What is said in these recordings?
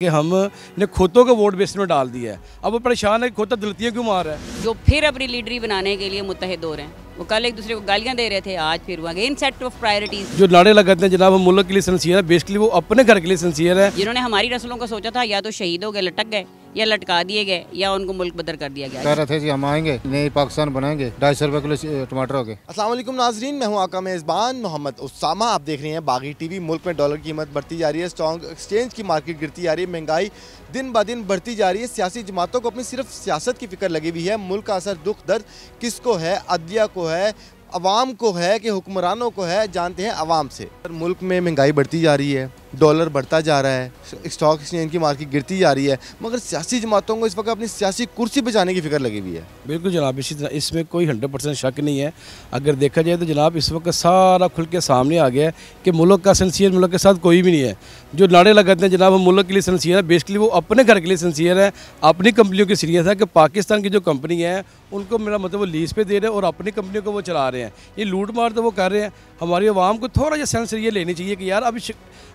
कि हमने खोतों को वोट बेस में डाल दिया है अब वो परेशान है खोता तो दलतियाँ क्यों मार रहा है जो फिर अपनी लीडरी बनाने के लिए मुतहद हो रहे हैं वो कल एक दूसरे को गालियां दे रहे थे आज फिर इन सेट ऑफ प्रायोरिटीज जो लड़े लगाते हैं जनाब हम मुल्क के लिए सिंसियर है बेसिकली वो अपने घर के लिए सिंसियर है जिन्होंने हमारी नस्लों का सोचा था या तो शहीद हो गए लटक गए या लटका दिए गए या उनको मुल्क बदर कर दिया गया कह रहे थे जी हम आएंगे नई पाकिस्तान बनाएंगे ढाई सौ रुपए किलो टमाटर हो गए असलम नाजरीन मैं हूँ आका मेज़बान मोहम्मद उसामा आप देख रहे हैं बागी टीवी मुल्क में डॉलर की कीमत बढ़ती जा रही है स्टॉक एक्सचेंज की मार्केट गिरती जा रही है महंगाई दिन ब दिन बढ़ती जा रही है सियासी जमातों को अपनी सिर्फ सियासत की फिक्र लगी हुई है मुल्क का असर दुख दर्द को है अदिया को है अवाम को है कि हुक्मरानों को है जानते हैं अवाम से मुल्क में महंगाई बढ़ती जा रही है डॉलर बढ़ता जा रहा है स्टॉक एक्सचेंज की मार्केट गिरती जा रही है मगर सियासी जमातों को इस वक्त अपनी सियासी कुर्सी बचाने की फिक्र लगी हुई है बिल्कुल जनाब इसी तरह इसमें कोई हंड्रेड परसेंट शक नहीं है अगर देखा जाए तो जनाब इस वक्त सारा खुल के सामने आ गया है कि मुल्क का सन्सियर मुल्क के साथ कोई भी नहीं है जो नाड़े लगाते हैं जनाब वो मुल्क के लिए सन्सियर है बेसिकली वो अपने घर के लिए सन्सियर है अपनी कंपनियों की सीरियस है कि पाकिस्तान की जो कंपनी है उनको मेरा मतलब वो लीज पे दे रहे हैं और अपनी कंपनी को वो चला रहे हैं ये लूट मार तो वो कर रहे हैं हमारी आवाम को थोड़ा सा सेंस ये लेनी चाहिए कि यार अब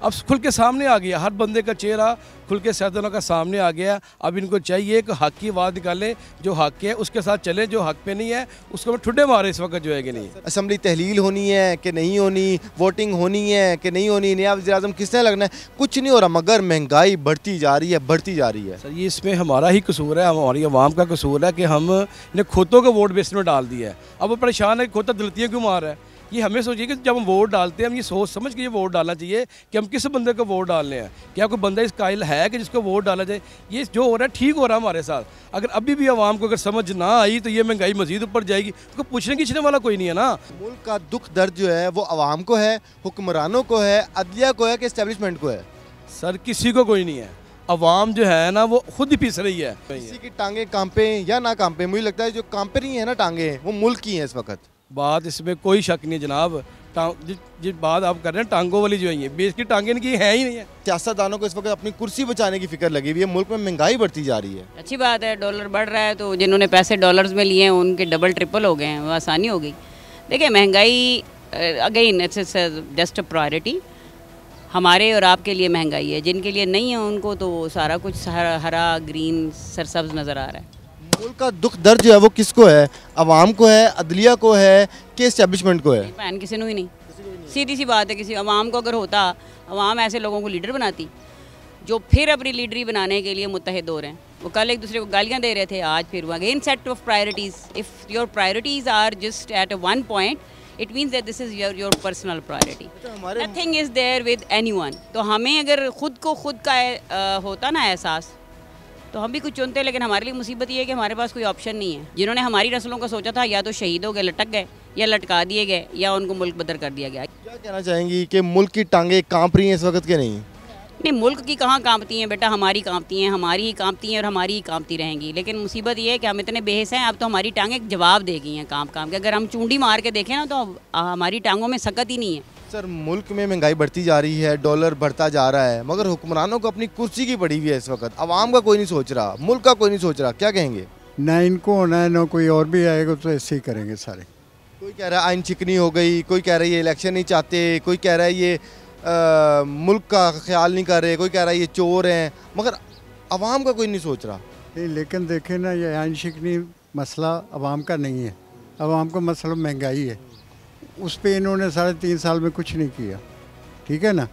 अब खुल के सामने आ गया हर बंदे का चेहरा खुल के सैदनों का सामने आ गया अब इनको चाहिए कि हक की आवाज़ निकालें जो हक है उसके साथ चलें जो हक पे नहीं है उसको ठुडे मारे इस वक्त जो है कि नहीं असम्बली तहलील होनी है कि नहीं होनी वोटिंग होनी है कि नहीं होनी नया वजी अजम किसने लगना है कुछ नहीं हो रहा मगर महंगाई बढ़ती जा रही है बढ़ती जा रही है सर ये इसमें हमारा ही कसूर है हमारी आवाम का कसूर है कि हमने खोतों को वोट बेस में डाल दिया है अब वो परेशान है खोता दलतियाँ क्यों मार रहा है ये हमें सोचिए कि जब हम वोट डालते हैं हम ये सोच समझ के ये वोट डालना चाहिए कि हम किस बंदे को वोट डालने हैं क्या कोई बंदा इस कायल है कि जिसको वोट डाला जाए ये जो हो रहा है ठीक हो रहा है हमारे साथ अगर अभी भी आवाम को अगर समझ ना आई तो ये महंगाई मजीद ऊपर जाएगी तो पूछने खींचने वाला कोई नहीं है ना मुल्क का दुख दर्द जो है वो आवाम को है हुक्मरानों को है अदलिया को है कि इस्टेबलिशमेंट को है सर किसी को कोई नहीं है अवाम जो है ना वो खुद ही पिस रही है किसी की टांगे कांपे या ना कांपे मुझे लगता है जो कांपे नहीं है ना टांगे वो मुल्क की है इस वक्त बात इसमें कोई शक नहीं जनाब जिस बात आप कर रहे हैं टांगों वाली जो है बेसकी टांगे इनकी है ही नहीं है सियासतदानों को इस वक्त अपनी कुर्सी बचाने की फिक्र लगी हुई है मुल्क में महंगाई बढ़ती जा रही है अच्छी बात है डॉलर बढ़ रहा है तो जिन्होंने पैसे डॉलर में लिए हैं उनके डबल ट्रिपल हो गए हैं वो आसानी हो गई देखिए महंगाई again it's just a priority हमारे और आपके लिए महंगाई है जिनके लिए नहीं है उनको तो सारा कुछ हरा ग्रीन सरसब्ज नज़र आ रहा है मुल्क का दुख दर्द जो है वो किसको है अवाम को है अदलिया को है कि इस्टेब्लिशमेंट को है पैन किसी को ही नहीं सीधी सी बात है किसी अवाम को अगर होता अवाम ऐसे लोगों को लीडर बनाती जो फिर अपनी लीडरी बनाने के लिए मुतहद हो रहे हैं वो कल एक दूसरे को गालियाँ दे रहे थे आज फिर वो again set of priorities if your priorities are just at one point it means that this is your your personal priority nothing is there with any तो हमें अगर ख़ुद को ख़ुद का आ, होता ना एहसास तो हम भी कुछ चुनते हैं लेकिन हमारे लिए मुसीबत ये है कि हमारे पास कोई ऑप्शन नहीं है जिन्होंने हमारी रसलों का सोचा था या तो शहीद हो गए लटक गए या लटका दिए गए या उनको मुल्क बदर कर दिया गया क्या कहना चाहेंगी कि मुल्क की टांगे कांप रही हैं इस वक्त के नहीं नहीं मुल्क की कहाँ कांपती हैं बेटा हमारी कांपती हैं हमारी ही कांपती हैं और हमारी ही कांपती रहेंगी लेकिन मुसीबत ये है कि हम इतने बेहस हैं अब तो हमारी टांगें जवाब देगी हैं काम काम के अगर हम चूंडी मार के देखें ना तो हमारी टांगों में सकत ही नहीं है सर मुल्क में महंगाई बढ़ती जा रही है डॉलर बढ़ता जा रहा है मगर हुक्मरानों को अपनी कुर्सी की पड़ी हुई है इस वक्त आवाम का कोई नहीं सोच रहा मुल्क का कोई नहीं सोच रहा क्या कहेंगे ना इनको होना है ना कोई और भी आएगा तो ऐसे ही करेंगे सारे कोई कह रहा है आइन चिकनी हो गई कोई कह रहा है ये इलेक्शन नहीं चाहते कोई कह रहा है ये आ, मुल्क का ख्याल नहीं कर रहे कोई कह रहा है ये चोर हैं मगर आवाम का कोई नहीं सोच रहा नहीं लेकिन देखें ना ये आइन शिकनी मसला आवाम का नहीं है आवाम का मसला महंगाई है उस पर इन्होंने साढ़े तीन साल में कुछ नहीं किया ठीक है ना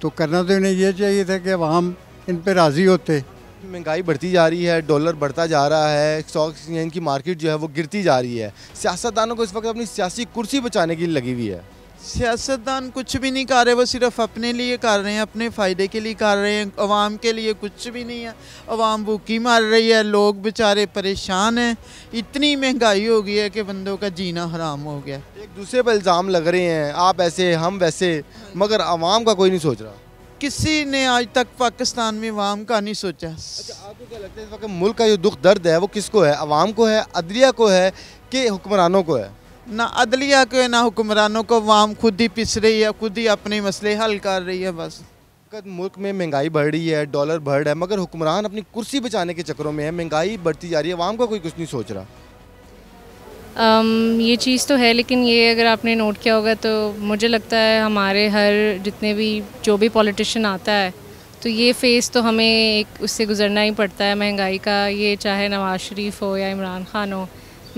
तो करना तो इन्हें ये चाहिए था कि हम इन पर राज़ी होते महंगाई बढ़ती जा रही है डॉलर बढ़ता जा रहा है स्टॉक एक्सचेंज की मार्केट जो है वो गिरती जा रही है सियासतदानों को इस वक्त अपनी सियासी कुर्सी बचाने की लगी हुई है सियासतदान कुछ भी नहीं कर रहे वो सिर्फ अपने लिए कर रहे हैं अपने फ़ायदे के लिए कर रहे हैं अवाम के लिए कुछ भी नहीं है अवाम भूखी मार रही है लोग बेचारे परेशान हैं इतनी महंगाई हो गई है कि बंदों का जीना हराम हो गया एक दूसरे पर इल्ज़ाम लग रहे हैं आप ऐसे हम वैसे मगर आवाम का कोई नहीं सोच रहा किसी ने आज तक पाकिस्तान में अवाम का नहीं सोचा अच्छा आपको क्या लगता है इस वक्त मुल्क का जो दुख दर्द है वो किसको है अवाम को है अदलिया को है कि हुक्मरानों को है ना अदलिया को ना हुक्मरानों को वाम खुद ही पिस रही है खुद ही अपने मसले हल कर रही है बस मुल्क में महंगाई बढ़ रही है डॉलर बढ़ रहा है मगर हुक्मरान अपनी कुर्सी बचाने के चक्करों में है महंगाई बढ़ती जा रही है वाम का कोई कुछ नहीं सोच रहा आम, ये चीज़ तो है लेकिन ये अगर आपने नोट किया होगा तो मुझे लगता है हमारे हर जितने भी जो भी पॉलिटिशन आता है तो ये फेस तो हमें एक उससे गुजरना ही पड़ता है महंगाई का ये चाहे नवाज शरीफ हो या इमरान खान हो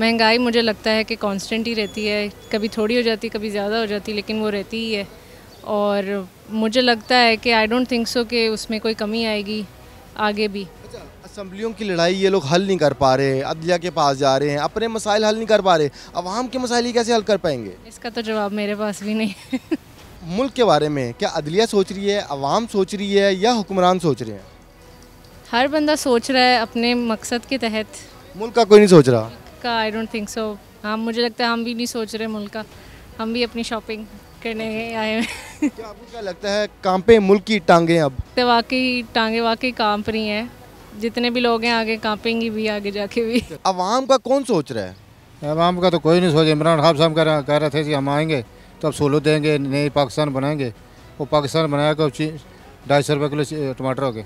महंगाई मुझे लगता है कि कांस्टेंट ही रहती है कभी थोड़ी हो जाती कभी ज़्यादा हो जाती लेकिन वो रहती ही है और मुझे लगता है कि आई डोंट थिंक सो कि उसमें कोई कमी आएगी आगे भी अच्छा, असम्बलियों की लड़ाई ये लोग हल नहीं कर पा रहे अदलिया के पास जा रहे हैं अपने मसाइल हल नहीं कर पा रहे आवाम के मसाइल ही कैसे हल कर पाएंगे इसका तो जवाब मेरे पास भी नहीं मुल्क के बारे में क्या अदलिया सोच रही है आवाम सोच रही है या हुक्मरान सोच रहे हैं हर बंदा सोच रहा है अपने मकसद के तहत मुल्क का कोई नहीं सोच रहा का आई डोंट थिंक सो हम मुझे लगता है हम भी नहीं सोच रहे मुल्क का हम भी अपनी शॉपिंग करने आए हैं क्या आपको क्या लगता है काम पे मुल्क की टांगे अब तो वाकई टांगे वाकई काम पर ही हैं जितने भी लोग हैं आगे कांपेंगी भी आगे जाके भी आवाम का कौन सोच रहा है आवाम का तो कोई नहीं सोच इमरान खान साहब कह रहे रहे थे कि हम आएंगे तो अब सोलो देंगे नई पाकिस्तान बनाएंगे वो पाकिस्तान बनाया ढाई सौ रुपये किलो टमाटर हो गए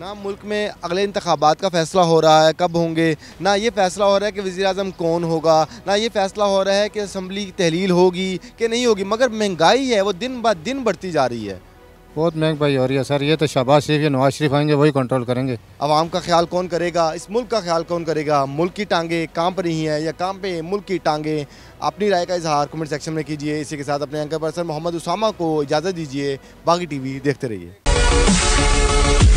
ना मुल्क में अगले इंतबात का फ़ैसला हो रहा है कब होंगे ना ये फ़ैसला हो रहा है कि वज़ी अजम कौन होगा ना ये फ़ैसला हो रहा है कि असम्बली की तहलील होगी कि नहीं होगी मगर महंगाई है वो दिन ब दिन बढ़ती जा रही है बहुत महंगाई हो रही है सर ये तो शहबाज शरीफ या नवाज शरीफ आएंगे वही कंट्रोल करेंगे आवाम का ख्याल कौन करेगा इस मुल्क का ख्याल कौन करेगा मुल्क की टांगे पर नहीं हैं या काम पे मुल्क की टांगे अपनी राय का इजहार कमेंट सेक्शन में कीजिए इसी के साथ अपने एंकर पर्सन मोहम्मद उसामा को इजाज़त दीजिए बाकी वी देखते रहिए